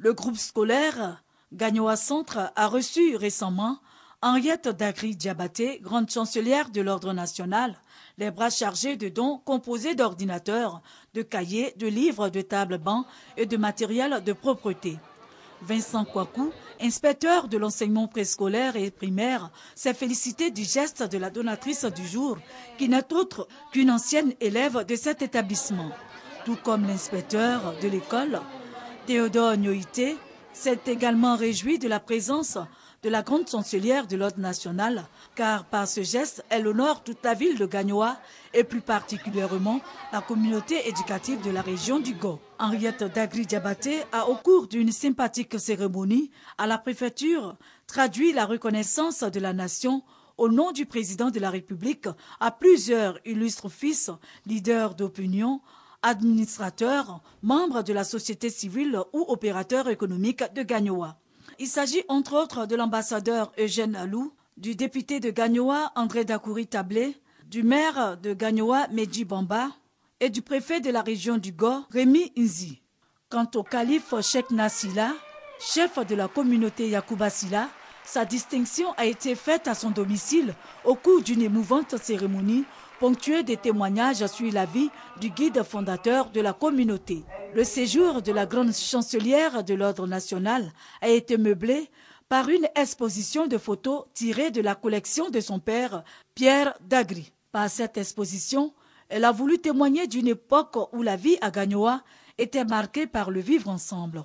Le groupe scolaire Gagnoa Centre a reçu récemment Henriette Dagri Diabaté, grande chancelière de l'Ordre national, les bras chargés de dons composés d'ordinateurs, de cahiers, de livres, de tables bancs et de matériel de propreté. Vincent Kouakou, inspecteur de l'enseignement préscolaire et primaire, s'est félicité du geste de la donatrice du jour, qui n'est autre qu'une ancienne élève de cet établissement. Tout comme l'inspecteur de l'école, Théodore Nyoïté s'est également réjoui de la présence de la grande chancelière de l'ordre national, car par ce geste, elle honore toute la ville de Gagnoa et plus particulièrement la communauté éducative de la région du Gau. Henriette Dagri Diabaté a, au cours d'une sympathique cérémonie à la préfecture, traduit la reconnaissance de la nation au nom du président de la République à plusieurs illustres fils, leaders d'opinion, administrateur, membre de la société civile ou opérateur économique de Gagnoa. Il s'agit entre autres de l'ambassadeur Eugène Alou, du député de Gagnoa André Dakouri Tablé, du maire de Gagnoa Medji Bamba et du préfet de la région du Gor Rémi Inzi. Quant au calife Sheikh Nasila, chef de la communauté Yakuba Sila, sa distinction a été faite à son domicile au cours d'une émouvante cérémonie ponctué des témoignages sur la vie du guide fondateur de la communauté. Le séjour de la grande chancelière de l'ordre national a été meublé par une exposition de photos tirées de la collection de son père, Pierre Dagri. Par cette exposition, elle a voulu témoigner d'une époque où la vie à Gagnoa était marquée par le vivre ensemble.